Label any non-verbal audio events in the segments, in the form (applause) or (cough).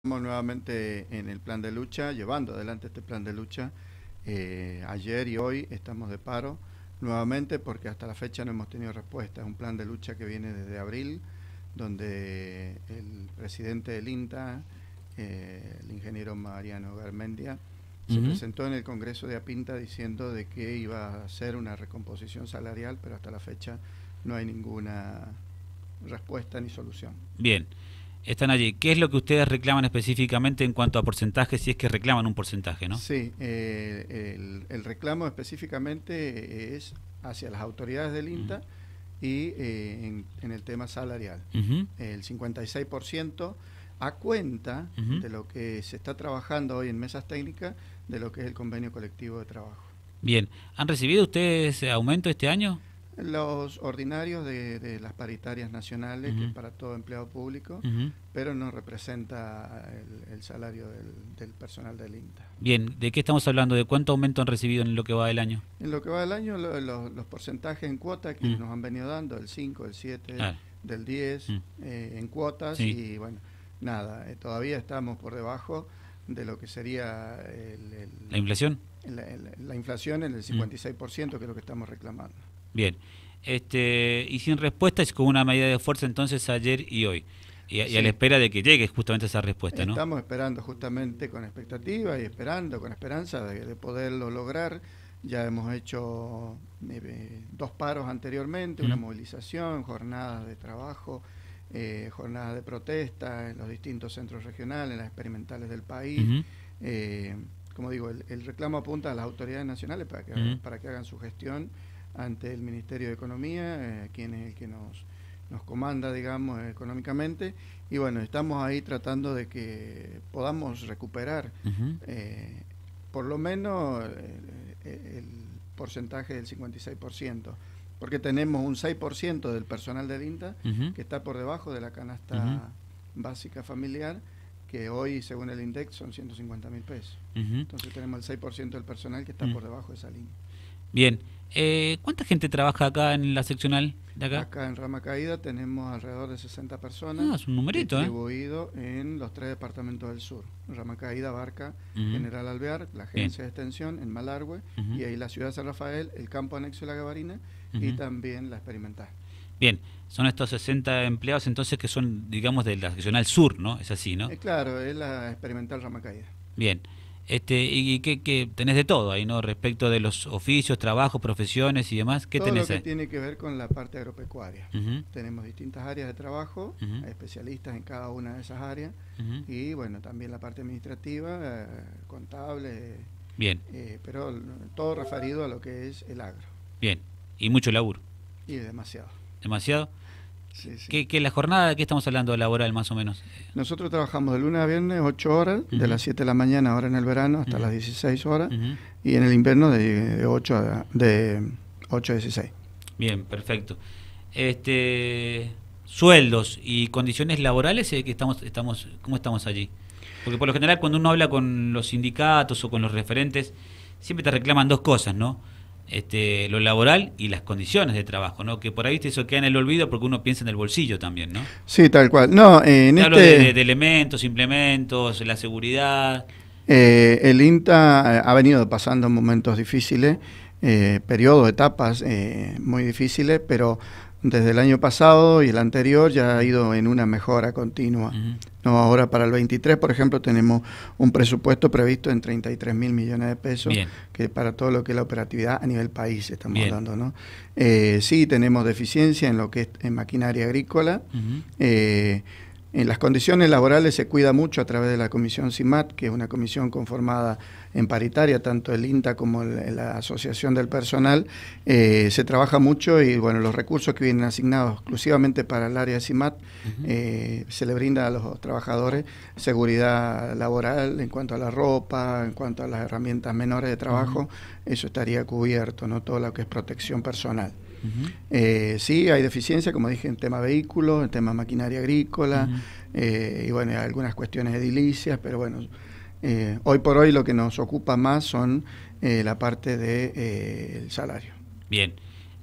Estamos nuevamente en el plan de lucha, llevando adelante este plan de lucha. Eh, ayer y hoy estamos de paro nuevamente porque hasta la fecha no hemos tenido respuesta. Es un plan de lucha que viene desde abril, donde el presidente del INTA, eh, el ingeniero Mariano Garmendia, se presentó en el Congreso de Apinta diciendo de que iba a hacer una recomposición salarial, pero hasta la fecha no hay ninguna respuesta ni solución. Bien están allí. ¿Qué es lo que ustedes reclaman específicamente en cuanto a porcentaje, si es que reclaman un porcentaje, no? Sí, eh, el, reclamo específicamente es hacia las autoridades del INTA y eh, en, el tema salarial. El 56% a cuenta de lo que se está trabajando hoy en mesas técnicas de lo que es el convenio colectivo de trabajo. Bien, ¿han recibido ustedes aumento este año? Los ordinarios de, las paritarias nacionales, que es para todo empleado público, pero no representa el, salario del, personal del INTA. Bien, ¿de qué estamos hablando? ¿De cuánto aumento han recibido en lo que va del año? En lo que va del año, los porcentajes en cuotas que nos han venido dando, el 5, el 7, ah. del 10, eh, en cuotas, y bueno, nada, eh, todavía estamos por debajo de lo que sería el, ¿La inflación? La, la, inflación en el 56%, que es lo que estamos reclamando. Bien. Este, y sin respuesta es como una medida de fuerza entonces ayer y hoy. Y, a la espera de que llegue justamente esa respuesta, ¿no? Estamos esperando justamente con expectativa y esperando con esperanza de, poderlo lograr. Ya hemos hecho eh, eh, dos paros anteriormente, una movilización, jornadas de trabajo, eh, jornadas de protesta en los distintos centros regionales, en las experimentales del país. Eh, como digo, el, reclamo apunta a las autoridades nacionales para que, para que hagan su gestión ante el Ministerio de Economía, eh, quien es el que nos, nos comanda, digamos, económicamente. Y bueno, estamos ahí tratando de que podamos recuperar eh, por lo menos eh, el, porcentaje del 56%, porque tenemos un 6% del personal del INTA que está por debajo de la canasta básica familiar que hoy, según el INDEX, son 150 mil pesos. Entonces tenemos el 6% del personal que está por debajo de esa línea. Bien. Eh, ¿Cuánta gente trabaja acá en la seccional de acá? Acá en Ramacaída tenemos alrededor de 60 personas. Ah, es un numerito, ¿eh? distribuido en los tres departamentos del sur. Rama Caída abarca General Alvear, la agencia de extensión en Malargüe, y ahí la ciudad de San Rafael, el campo anexo de la Gabarina y también la experimental. Bien, son estos 60 empleados entonces que son, digamos, de la seccional sur, ¿no? Es así, ¿no? Eh, claro, es la experimental Ramacaída. Caída. Bien. Este, y, qué tenés de todo ahí, ¿no? Respecto de los oficios, trabajos, profesiones y demás, ¿qué tenés que tiene que ver con la parte agropecuaria. Tenemos distintas áreas de trabajo, especialistas en cada una de esas áreas, y bueno, también la parte administrativa, eh, contable. Bien. Eh, pero todo referido a lo que es el agro. Bien, y mucho laburo. Y demasiado. Demasiado. Sí, sí. Que, la jornada, ¿qué estamos hablando de laboral más o menos? Nosotros trabajamos de lunes a viernes 8 horas, de las 7 de la mañana ahora en el verano hasta las 16 horas, y en el invierno de, de 8 a, de 8 a 16. Bien, perfecto. Este, sueldos y condiciones laborales, eh, que estamos, estamos, ¿cómo estamos allí? Porque por lo general cuando uno habla con los sindicatos o con los referentes, siempre te reclaman dos cosas, ¿no? Este, lo laboral y las condiciones de trabajo, Que por ahí eso queda en el olvido porque uno piensa en el bolsillo también, ¿no? Sí, tal cual. No, eh, hablo este de, elementos, implementos, la seguridad. Eh, el INTA eh, ha venido pasando momentos difíciles, periodos, etapas muy difíciles, pero desde el año pasado y el anterior ya ha ido en una mejora continua. Ahora para el 23, por ejemplo, tenemos un presupuesto previsto en 33 mil millones de pesos, que para todo lo que es la operatividad a nivel país estamos dando ¿no? Eh, sí, tenemos deficiencia en lo que es en maquinaria agrícola. En las condiciones laborales se cuida mucho a través de la comisión CIMAT, que es una comisión conformada en paritaria, tanto el INTA como la Asociación del Personal. Eh, se trabaja mucho y bueno, los recursos que vienen asignados exclusivamente para el área CIMAT eh, se le brinda a los trabajadores seguridad laboral en cuanto a la ropa, en cuanto a las herramientas menores de trabajo. Eso estaría cubierto, ¿no? Todo lo que es protección personal. Eh, sí, hay deficiencia, como dije, en tema vehículos, en tema maquinaria agrícola, eh, y bueno, algunas cuestiones edilicias, pero bueno, eh, hoy por hoy lo que nos ocupa más son la parte del salario. Bien.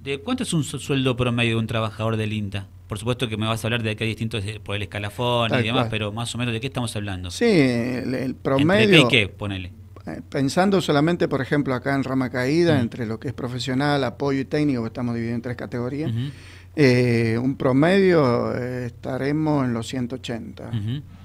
¿De cuánto es un sueldo promedio de un trabajador del INTA? Por supuesto que me vas a hablar de que hay distintos por el escalafón y demás, pero más o menos de qué estamos hablando. Sí, el, promedio. y qué? Ponele. Eh, pensando solamente, por ejemplo, acá en Rama Caída, entre lo que es profesional, apoyo y técnico, que pues estamos divididos en tres categorías, eh, un promedio eh, estaremos en los 180,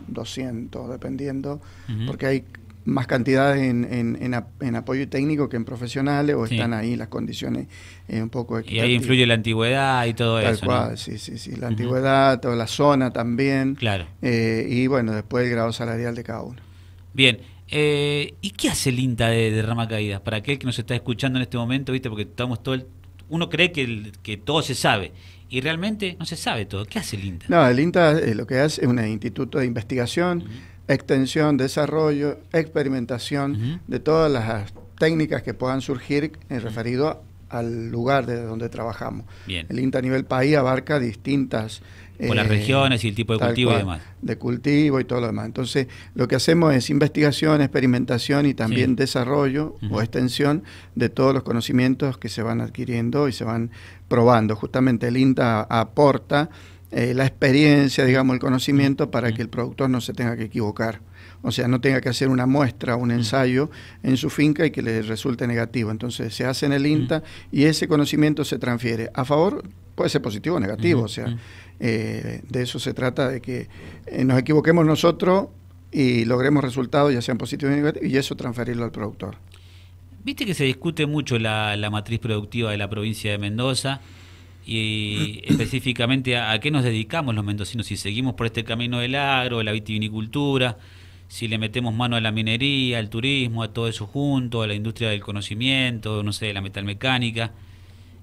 200, dependiendo, porque hay más cantidades en, apoyo y técnico que en profesionales o están ahí las condiciones un poco Y ahí influye la antigüedad y todo eso. Tal cual, sí, sí, sí. La antigüedad, toda la zona también. Claro. y bueno, después el grado salarial de cada uno. Bien, eh, ¿Y qué hace el INTA de, Ramacaídas? Rama Para aquel que nos está escuchando en este momento, ¿viste? Porque estamos todo uno cree que, todo se sabe y realmente no se sabe todo. ¿Qué hace el INTA? No, el INTA eh, lo que hace es un instituto de investigación, extensión, desarrollo, experimentación de todas las técnicas que puedan surgir en referido al lugar desde donde trabajamos. Bien. El INTA a nivel país abarca distintas o las eh, regiones y el tipo de cultivo y demás. De cultivo y todo lo demás. Entonces, lo que hacemos es investigación, experimentación y también desarrollo o extensión de todos los conocimientos que se van adquiriendo y se van probando. Justamente el INTA aporta eh, la experiencia, digamos, el conocimiento para que el productor no se tenga que equivocar. O sea, no tenga que hacer una muestra, un ensayo en su finca y que le resulte negativo. Entonces se hace en el INTA y ese conocimiento se transfiere a favor puede ser positivo o negativo, o sea, eh, de eso se trata, de que eh, nos equivoquemos nosotros y logremos resultados, ya sean positivos o negativos, y eso transferirlo al productor. Viste que se discute mucho la, la matriz productiva de la provincia de Mendoza y (clears throat) específicamente a, qué nos dedicamos los mendocinos, si seguimos por este camino del agro, de la vitivinicultura, si le metemos mano a la minería, al turismo, a todo eso junto, a la industria del conocimiento, no sé, de la metalmecánica.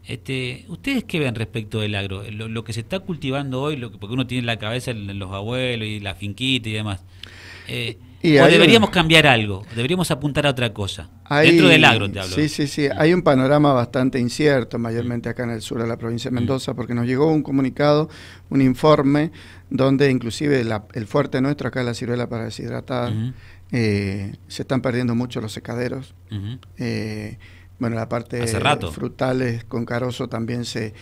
Este, ¿Ustedes qué ven respecto del agro? Lo, que se está cultivando hoy, lo que, porque uno tiene en la cabeza en los abuelos y la finquita y demás. Eh, ¿O deberíamos cambiar algo? ¿Deberíamos apuntar a otra cosa? Dentro del agro te hablo. Sí, sí, sí. Hay un panorama bastante incierto, mayormente acá en el sur de la provincia de mm. Mendoza, porque nos llegó un comunicado, un informe, donde inclusive el fuerte nuestro acá, la ciruela para deshidratar, eh, se están perdiendo mucho los secaderos. Bueno, la parte frutales con carozo también se,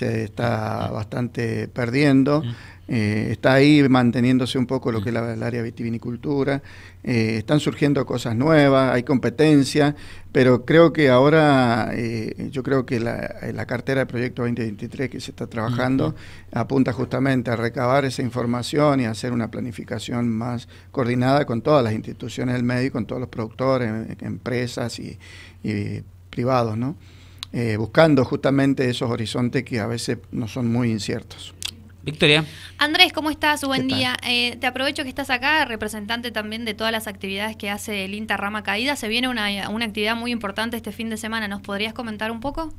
está bastante perdiendo. Mm. Eh, está ahí manteniéndose un poco lo que es el área vitivinicultura. Eh, están surgiendo cosas nuevas, hay competencia, pero creo que ahora, eh, yo creo que la, cartera de Proyecto 2023 que se está trabajando apunta justamente a recabar esa información y hacer una planificación más coordinada con todas las instituciones del medio, con todos los productores, em, empresas y, y privados, ¿no? Eh, buscando justamente esos horizontes que a veces no son muy inciertos. Victoria. Andrés, ¿cómo estás? Buen día. Eh, te aprovecho que estás acá, representante también de todas las actividades que hace el INTA Rama Caída. Se viene una, una actividad muy importante este fin de semana. ¿Nos podrías comentar un poco?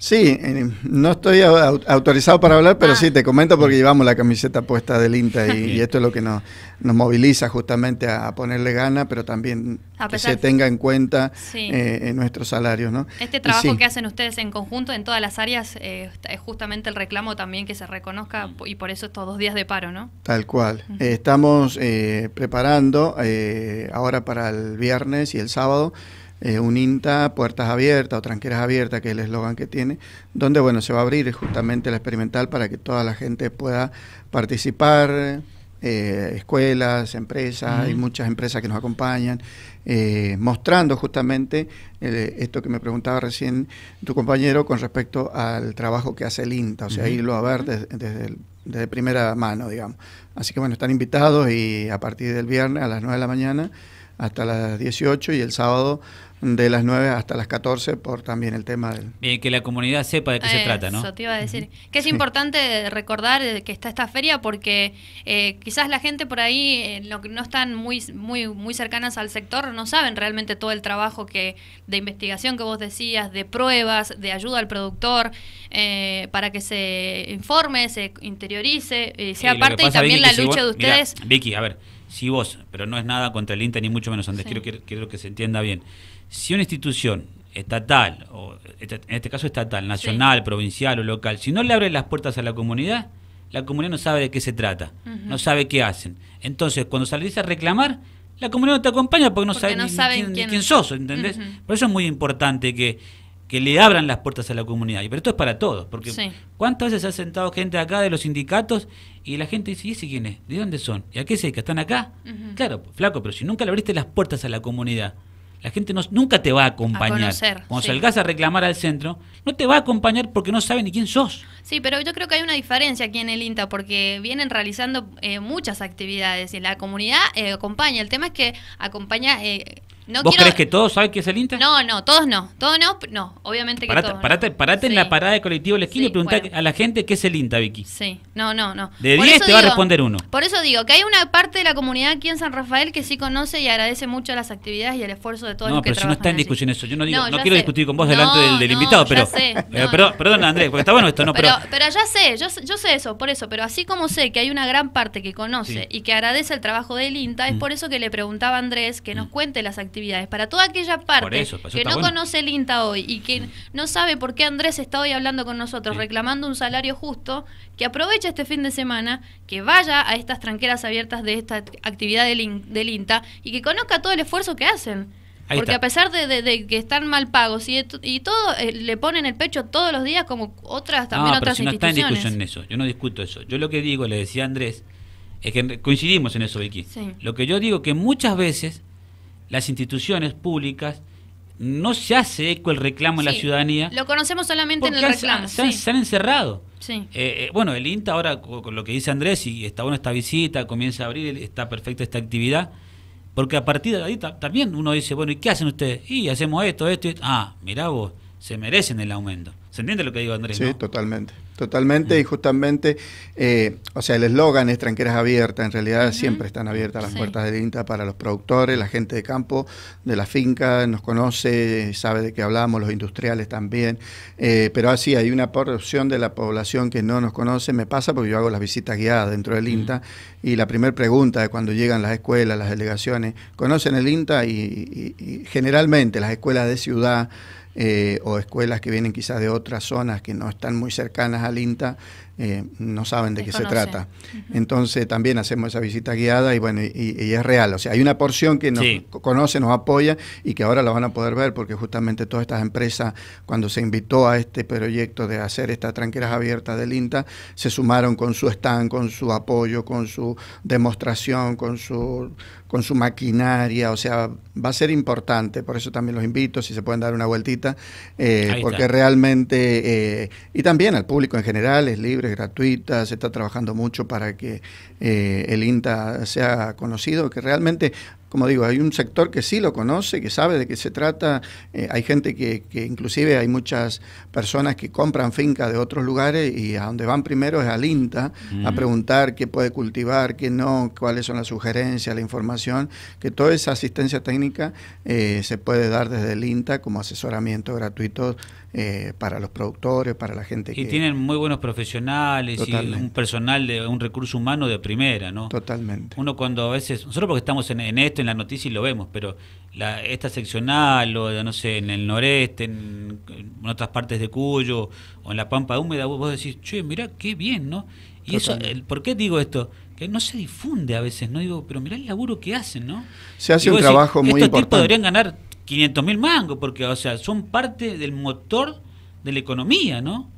Sí, eh, no estoy autorizado para hablar, pero ah. sí, te comento porque llevamos la camiseta puesta del INTA y, esto es lo que nos, nos moviliza justamente a, ponerle gana, pero también que se tenga en cuenta eh, en nuestros salarios. ¿no? Este trabajo que hacen ustedes en conjunto en todas las áreas eh, es justamente el reclamo también que se reconozca mm. y por eso estos dos días de paro, ¿no? Tal cual. estamos preparando ahora para el viernes y el sábado un INTA Puertas Abiertas o Tranqueras Abiertas, que es el eslogan que tiene, donde bueno, se va a abrir justamente la experimental para que toda la gente pueda participar, eh, escuelas, empresas, hay muchas empresas que nos acompañan, eh, mostrando justamente eh, esto que me preguntaba recién tu compañero con respecto al trabajo que hace el INTA, o sea, irlo a ver desde, primera mano, digamos. Así que bueno, están invitados y a partir del viernes a las 9 de la mañana hasta las 18 y el sábado de las 9 hasta las 14 por también el tema del... Eh, que la comunidad sepa de qué se trata, ¿no? Eso te iba a decir. Que es importante recordar eh, que está esta feria porque eh, quizás la gente por ahí, no, no están muy, muy, muy cercanas al sector, no saben realmente todo el trabajo que de investigación que vos decías, de pruebas, de ayuda al productor, para que se informe, se interiorice, sea parte y también la lucha de ustedes. Vicky, a ver si vos, pero no es nada contra el INTA ni mucho menos, antes quiero, quiero, que se entienda bien, si una institución estatal, o en este caso estatal, nacional, provincial o local, si no le abre las puertas a la comunidad, la comunidad no sabe de qué se trata, no sabe qué hacen. Entonces, cuando salís a reclamar, la comunidad no te acompaña porque no sabe, saben quién, sos, ¿entendés? Por eso es muy importante que que le abran las puertas a la comunidad. Pero esto es para todos, porque ¿cuántas veces ha sentado gente acá de los sindicatos y la gente dice, ¿y ese quién es? ¿De dónde son? ¿Y a qué se que ¿Están acá? Claro, flaco, pero si nunca le abriste las puertas a la comunidad, la gente no, nunca te va a acompañar. Cuando salgas a reclamar al centro, no te va a acompañar porque no sabe ni quién sos. Sí, pero yo creo que hay una diferencia aquí en el INTA porque vienen realizando eh, muchas actividades y la comunidad eh, acompaña. El tema es que acompaña... Eh, ¿Vos crees que todos saben qué es el INTA? No, no, todos no. Todos no, no obviamente que todos. Parate, en la parada de colectivo de la esquina y preguntá a la gente qué es el INTA, Vicky. Sí, no, no, no. De 10 te va a responder uno. Por eso digo que hay una parte de la comunidad aquí en San Rafael que sí conoce y agradece mucho las actividades y el esfuerzo de todos los que No, pero si no está en discusión eso. Yo no, digo, no, quiero discutir con vos delante del, invitado, pero. Eh, perdón, Andrés, porque está bueno esto, ¿no? Pero, ya sé, yo, sé eso, por eso. Pero así como sé que hay una gran parte que conoce y que agradece el trabajo del INTA, es mm. por eso que le preguntaba a Andrés que nos mm. cuente las actividades para toda aquella parte pues, que no conoce el INTA hoy y que no sabe por qué Andrés está hoy hablando con nosotros reclamando un salario justo, que aproveche este fin de semana, que vaya a estas tranqueras abiertas de esta actividad del, del INTA y que conozca todo el esfuerzo que hacen. Porque a pesar de, que están mal pagos y, todo, eh, le ponen el pecho todos los días como otras también no, otras no está en discusión eso, yo no discuto eso. Yo lo que digo, le decía Andrés, es que coincidimos en eso, Vicky. Lo que yo digo que muchas veces las instituciones públicas no se hace eco el reclamo de en la ciudadanía. Lo conocemos solamente en el reclamo. se, han, encerrado. Eh, eh, bueno, el INTA ahora, con lo que dice Andrés, y está bueno esta visita, comienza a abrir, está perfecta esta actividad, porque a partir de ahí también uno dice, bueno, ¿y qué hacen ustedes? Y hacemos esto, esto, Ah, mirá vos, se merecen el aumento. ¿Se entiende lo que digo Andrés? Sí, totalmente. Totalmente, y mm. justamente, eh, o sea, el eslogan es tranqueras abiertas, en realidad siempre están abiertas las puertas del INTA para los productores, la gente de campo, de la finca, nos conoce, sabe de qué hablamos, los industriales también, eh, pero así hay una porción de la población que no nos conoce, me pasa porque yo hago las visitas guiadas dentro del INTA y la primera pregunta es cuando llegan las escuelas, las delegaciones, ¿conocen el INTA? y generalmente las escuelas de ciudad... Eh, o escuelas que vienen quizás de otras zonas que no están muy cercanas al INTA, eh, no saben de qué se trata. Entonces también hacemos esa visita guiada y bueno, y, es real. O sea, hay una porción que nos conoce, nos apoya y que ahora la van a poder ver porque justamente todas estas empresas, cuando se invitó a este proyecto de hacer estas tranqueras abiertas del INTA, se sumaron con su stand, con su apoyo, con su demostración, con su con su maquinaria, o sea, va a ser importante, por eso también los invito, si se pueden dar una vueltita, eh, porque realmente, eh, y también al público en general es libre, gratuita, se está trabajando mucho para que eh, el INTA sea conocido, que realmente como digo, hay un sector que sí lo conoce, que sabe de qué se trata, eh, hay gente que, inclusive hay muchas personas que compran fincas de otros lugares y a donde van primero es al INTA a preguntar qué puede cultivar, qué no, cuáles son las sugerencias, la información, que toda esa asistencia técnica eh, se puede dar desde el INTA como asesoramiento gratuito eh, para los productores, para la gente que... Y tienen muy buenos profesionales y un personal, de un recurso humano de primera, ¿no? Totalmente. Uno cuando a veces, nosotros porque estamos en esto, en la noticia y lo vemos, pero la, esta seccional o no sé, en el noreste, en, otras partes de Cuyo o en la Pampa Húmeda, vos, decís, che, mirá qué bien, ¿no? Y eso, el, ¿por qué digo esto? Que no se difunde a veces, ¿no? Digo, pero mirá el laburo que hacen, ¿no? Se hace un trabajo muy importante. importante. Estos podrían ganar 500 mil mangos, porque, o sea, son parte del motor de la economía, ¿no?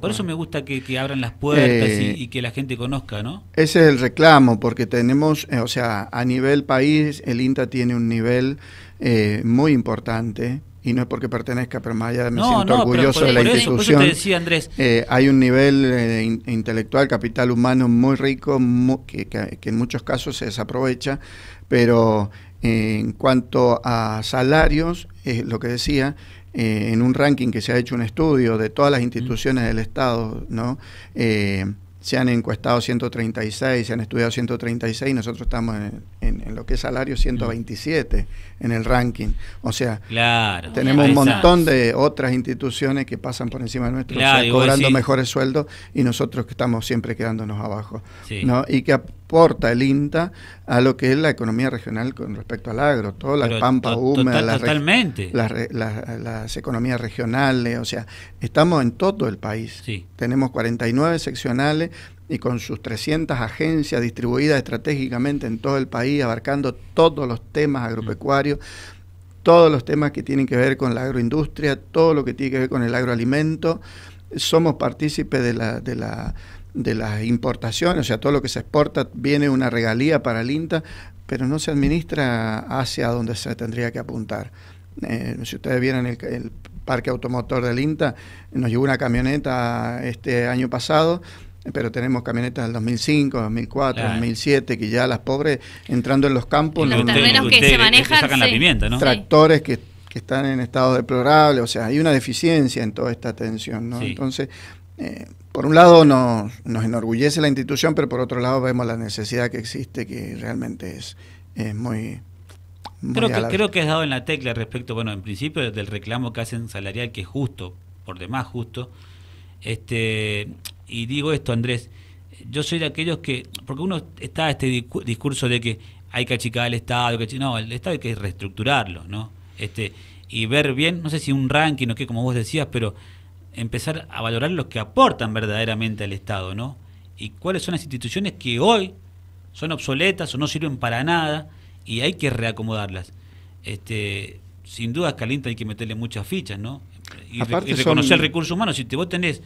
Por eso, me gusta que, que, abran las puertas eh, y, que la gente conozca, ¿no? Ese es el reclamo, porque tenemos, eh, o sea, a nivel país, el INTA tiene un nivel eh, muy importante. Y no es porque pertenezca pero Permaya, me siento orgulloso de la institución. decía, Andrés. hay un nivel intelectual, capital humano muy rico, que, en muchos casos se desaprovecha, pero en cuanto a salarios, es lo que decía, eh, en un ranking que se ha hecho un estudio de todas las instituciones del Estado, ¿no? Eh, se han encuestado 136, se han estudiado 136, nosotros estamos en, lo que es salario 127 en el ranking. O sea, tenemos un montón de otras instituciones que pasan por encima de nuestro, cobrando mejores sueldos y nosotros que estamos siempre quedándonos abajo. ¿no? Y que porta el INTA a lo que es la economía regional con respecto al agro, todas las pampas húmedas, las, economías regionales, o sea, estamos en todo el país. Tenemos 49 seccionales y con sus 300 agencias distribuidas estratégicamente en todo el país, abarcando todos los temas mm. agropecuarios. todos los temas que tienen que ver con la agroindustria, todo lo que tiene que ver con el agroalimento, somos partícipes de la de las importaciones, o sea, todo lo que se exporta viene una regalía para el INTA, pero no se administra hacia donde se tendría que apuntar. Eh, si ustedes vieran el, parque automotor del INTA, nos llegó una camioneta este año pasado, pero tenemos camionetas del 2005, 2004, 2007, que ya las pobres entrando en los campos... Los terrenos que se manejan... Tractores que, están en estado deplorable, o sea, hay una deficiencia en toda esta atención, ¿no? Entonces... Eh, por un lado nos, nos, enorgullece la institución, pero por otro lado vemos la necesidad que existe, que realmente es, muy, creo, que, creo que has dado en la tecla respecto, bueno, en principio del reclamo que hacen salarial, que es justo, por demás justo. Este, y digo esto, Andrés, yo soy de aquellos que, porque uno está este discurso de que hay que achicar el Estado, que, no, el Estado hay que reestructurarlo, ¿no? Este, y ver bien, no sé si un ranking o qué, como vos decías, pero empezar a valorar los que aportan verdaderamente al Estado, ¿no? Y cuáles son las instituciones que hoy son obsoletas o no sirven para nada y hay que reacomodarlas. Este, sin duda, Calinta hay que meterle muchas fichas, ¿no? Y, reconocer el recurso Si te, vos tenés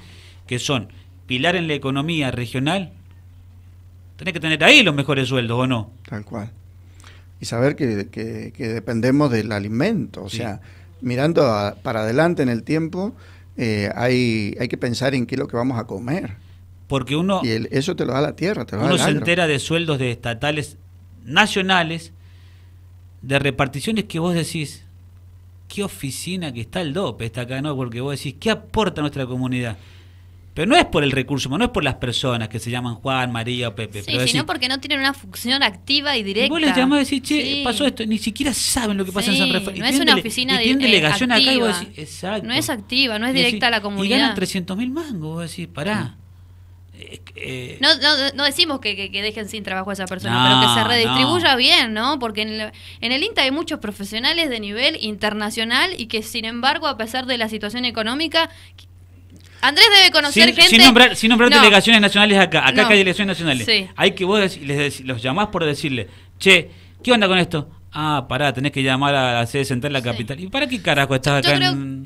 que son pilar en la economía regional, tenés que tener ahí los mejores sueldos, ¿o no? Tal cual. Y saber que, dependemos del alimento, o sea, mirando para adelante en el tiempo, eh, hay, hay que pensar en qué es lo que vamos a comer. Porque uno... Y eso te lo da la tierra, te lo Uno se entera de sueldos de estatales nacionales, de reparticiones que vos decís, qué oficina que está el DOPE, está acá, ¿no? Porque vos decís, ¿qué aporta nuestra comunidad? Pero no es por el recurso no es por las personas que se llaman Juan, María o Pepe. Sí, sino porque no tienen una función activa y directa. vos les llamás a decir, che, pasó esto, ni siquiera saben lo que pasa en San Rafael. No es una oficina de delegación activa. No es activa, no es directa a la comunidad. Y ganan 300 mil mangos, vos decís, pará. Mm. Eh, no, decimos que, dejen sin trabajo a esa persona, pero que se redistribuya bien, ¿no? Porque en el, INTA hay muchos profesionales de nivel internacional y que, sin embargo, a pesar de la situación económica, Andrés debe conocer gente. Sin nombrar, nombrar delegaciones nacionales acá. Acá hay delegaciones nacionales. Sí. Hay que vos les, los llamás por decirle, che, ¿qué onda con esto? Ah, pará, tenés que llamar a la sede central de la capital. ¿Y para qué carajo estás acá?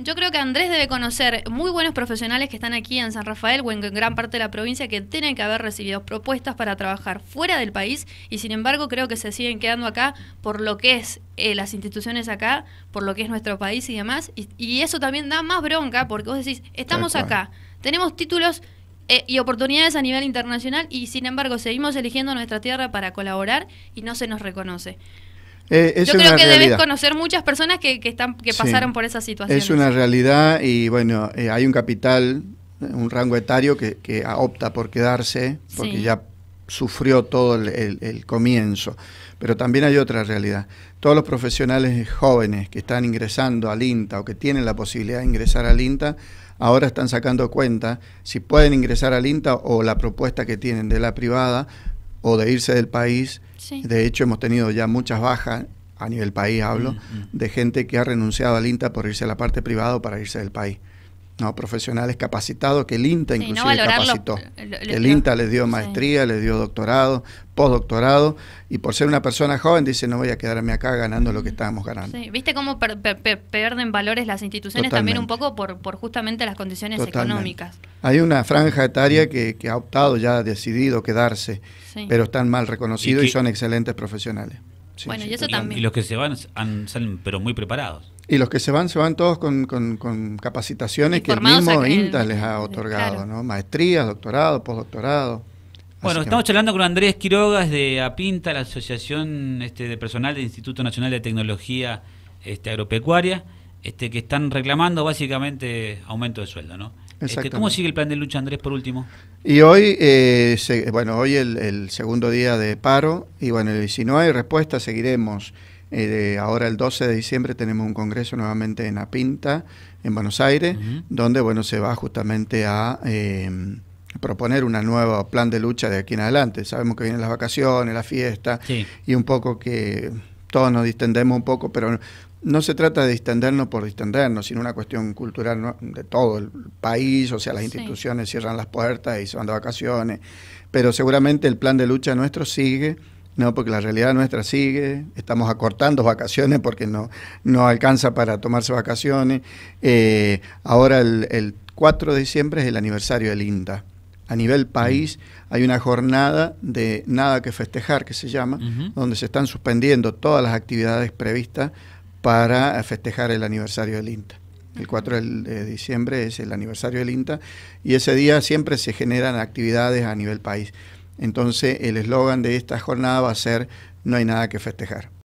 Yo creo, que Andrés debe conocer muy buenos profesionales que están aquí en San Rafael o en gran parte de la provincia que tienen que haber recibido propuestas para trabajar fuera del país y sin embargo creo que se siguen quedando acá por lo que es eh, las instituciones acá, por lo que es nuestro país y demás. Y, eso también da más bronca porque vos decís, estamos acá, tenemos títulos eh, y oportunidades a nivel internacional y sin embargo seguimos eligiendo nuestra tierra para colaborar y no se nos reconoce. Eh, Yo creo que debes conocer muchas personas que, están, que pasaron por esa situación. Es una realidad y bueno, eh, hay un capital, un rango etario que, opta por quedarse porque ya sufrió todo el, el, comienzo. Pero también hay otra realidad. Todos los profesionales jóvenes que están ingresando al INTA o que tienen la posibilidad de ingresar al INTA, ahora están sacando cuenta si pueden ingresar al INTA o la propuesta que tienen de la privada o de irse del país. De hecho, hemos tenido ya muchas bajas, a nivel país hablo, de gente que ha renunciado al INTA por irse a la parte privada para irse del país. No, profesionales capacitados que el INTA inclusive capacitó. el INTA les dio maestría, les dio doctorado, postdoctorado, y por ser una persona joven dice, no voy a quedarme acá ganando lo que mm. estábamos ganando. ¿Viste cómo pierden valores las instituciones también un poco por, justamente las condiciones económicas? Hay una franja etaria que, ha optado, ya ha decidido quedarse, pero están mal reconocidos y son excelentes profesionales y los que se van salen pero muy preparados. Y los que se van, se van todos con, con, capacitaciones que el mismo INTA les ha otorgado, Maestría, ¿no? Maestrías, doctorado, postdoctorado. Bueno, estamos hablando charlando con Andrés Quiroga de APINTA, la Asociación este, de Personal del Instituto Nacional de Tecnología este, Agropecuaria, este, que están reclamando básicamente aumento de sueldo, ¿no? Este, ¿Cómo sigue el plan de lucha, Andrés, por último? Y hoy, eh, bueno, hoy el, segundo día de paro, y bueno, si no hay respuesta, seguiremos. Eh, ahora el 12 de diciembre tenemos un congreso nuevamente en Apinta, en Buenos Aires, donde, bueno, se va justamente a... Em, proponer un nuevo plan de lucha de aquí en adelante. Sabemos que vienen las vacaciones, las fiestas, y un poco que todos nos distendemos un poco, pero no se trata de distendernos por distendernos, sino una cuestión cultural de todo el país, o sea, las instituciones cierran las puertas y se van de vacaciones, pero seguramente el plan de lucha nuestro sigue, no porque la realidad nuestra sigue, estamos acortando vacaciones porque no, no alcanza para tomarse vacaciones. Eh, ahora el, 4 de diciembre es el aniversario del INTA. A nivel mm. país hay una jornada de nada que festejar que se llama, donde se están suspendiendo todas las actividades previstas para festejar el aniversario del INTA. El 4 de diciembre es el aniversario del INTA y ese día siempre se generan actividades a nivel país. Entonces el eslogan de esta jornada va a ser No hay nada que festejar.